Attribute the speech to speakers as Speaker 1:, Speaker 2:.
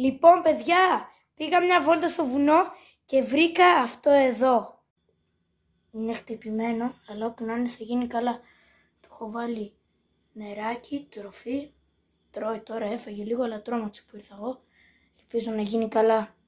Speaker 1: Λοιπόν, παιδιά, πήγα μια βόλτα στο βουνό και βρήκα αυτό εδώ. Είναι χτυπημένο, αλλά όπου να είναι θα γίνει καλά. το έχω βάλει νεράκι, τροφή. Τρώει τώρα, έφαγε λίγο, αλλά τρώμαξε που ήρθα εγώ.
Speaker 2: Ελπίζω να γίνει καλά.